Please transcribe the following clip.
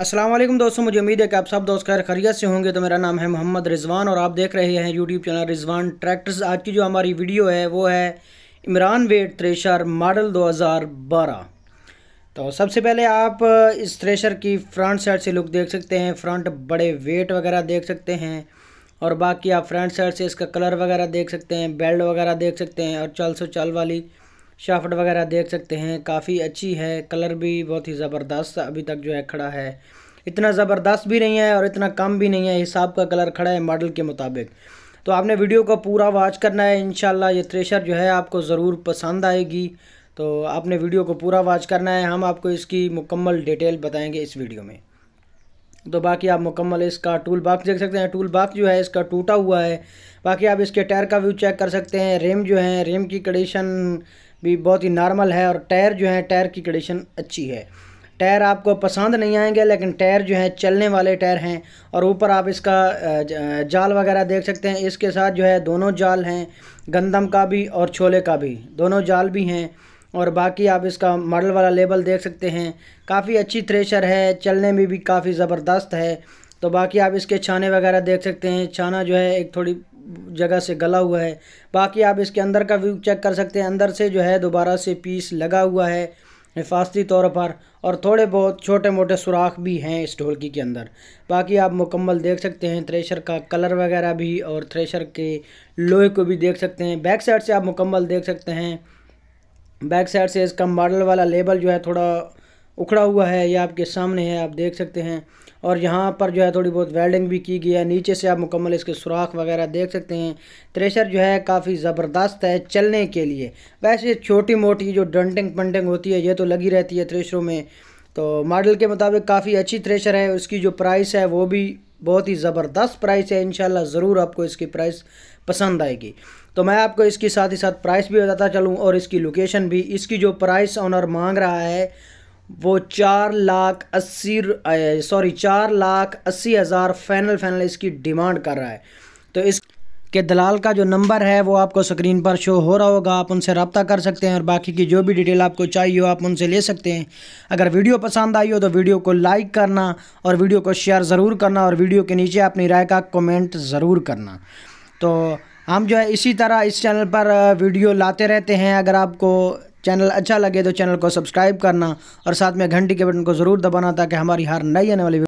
असलम दोस्तों मुझे उम्मीद है कि आप सब दोस्त खैर खरीत से होंगे तो मेरा नाम है मोहम्मद रिजवान और आप देख रहे हैं यूट्यूब चैनल रिजवान ट्रैक्टर्स आज की जो हमारी वीडियो है वो है इमरान वेट थ्रेशर मॉडल 2012 तो सबसे पहले आप इस थ्रेशर की फ्रंट साइड से लुक देख सकते हैं फ्रंट बड़े वेट वगैरह देख सकते हैं और बाकी आप फ्रंट साइड से इसका कलर वगैरह देख सकते हैं बेल्ट वगैरह देख सकते हैं और चल सो चल वाली शाफट वगैरह देख सकते हैं काफ़ी अच्छी है कलर भी बहुत ही ज़बरदस्त अभी तक जो है खड़ा है इतना ज़बरदस्त भी नहीं है और इतना कम भी नहीं है हिसाब का कलर खड़ा है मॉडल के मुताबिक तो आपने वीडियो को पूरा वॉच करना है इन ये थ्रेशर जो है आपको ज़रूर पसंद आएगी तो आपने वीडियो को पूरा वॉच करना है हम आपको इसकी मुकम्मल डिटेल बताएंगे इस वीडियो में तो बाकी आप मुकम्मल इसका टूल बाक्स देख सकते हैं टूल बाक्स जो है इसका टूटा हुआ है बाकी आप इसके टायर का व्यू चेक कर सकते हैं रेम जो है रेम की कंडीशन भी बहुत ही नॉर्मल है और टायर जो है टायर की कंडीशन अच्छी है टायर आपको पसंद नहीं आएंगे लेकिन टायर जो है चलने वाले टायर हैं और ऊपर आप इसका जाल वगैरह देख सकते हैं इसके साथ जो है दोनों जाल हैं गंदम का भी और छोले का भी दोनों जाल भी हैं और बाकी आप इसका मॉडल वाला लेबल देख सकते हैं काफ़ी अच्छी थ्रेशर है चलने में भी काफ़ी ज़बरदस्त है तो बाकी आप इसके छाने वगैरह देख सकते हैं छाना जो है एक थोड़ी जगह से गला हुआ है बाकी आप इसके अंदर का व्यू चेक कर सकते हैं अंदर से जो है दोबारा से पीस लगा हुआ है हिफाजती तौर पर और थोड़े बहुत छोटे मोटे सुराख भी हैं इस ढोलकी के अंदर बाकी आप मुकम्मल देख सकते हैं थ्रेशर का कलर वगैरह भी और थ्रेशर के लोहे को भी देख सकते हैं बैक साइड से आप मुकम्मल देख सकते हैं बैक साइड से इसका मॉडल वाला लेबल जो है थोड़ा उखड़ा हुआ है ये आपके सामने है आप देख सकते हैं और यहाँ पर जो है थोड़ी बहुत वेल्डिंग भी की गई है नीचे से आप मुकम्मल इसके सुराख वगैरह देख सकते हैं थ्रेशर जो है काफ़ी ज़बरदस्त है चलने के लिए वैसे छोटी मोटी जो डंटिंग पंटिंग होती है ये तो लगी रहती है थ्रेशरों में तो मॉडल के मुताबिक काफ़ी अच्छी थ्रेशर है उसकी जो प्राइस है वो भी बहुत ही ज़बरदस्त प्राइस है इन ज़रूर आपको इसकी प्राइस पसंद आएगी तो मैं आपको इसके साथ ही साथ प्राइस भी बताता चलूँ और इसकी लोकेशन भी इसकी जो प्राइस ऑनर मांग रहा है वो चार लाख अस्सी सॉरी चार लाख अस्सी हज़ार फाइनल फाइनल इसकी डिमांड कर रहा है तो इस के दलाल का जो नंबर है वो आपको स्क्रीन पर शो हो रहा होगा आप उनसे रबता कर सकते हैं और बाकी की जो भी डिटेल आपको चाहिए हो आप उनसे ले सकते हैं अगर वीडियो पसंद आई हो तो वीडियो को लाइक करना और वीडियो को शेयर ज़रूर करना और वीडियो के नीचे अपनी राय का कमेंट ज़रूर करना तो हम जो है इसी तरह इस चैनल पर वीडियो लाते रहते हैं अगर आपको चैनल अच्छा लगे तो चैनल को सब्सक्राइब करना और साथ में घंटी के बटन को ज़रूर दबाना ताकि हमारी हर नई आने वाली